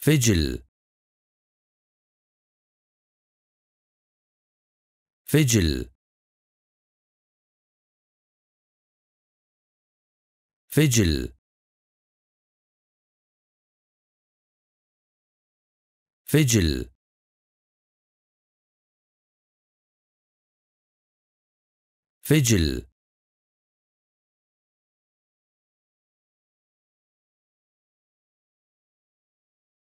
فجل فجل فجل فجل فجل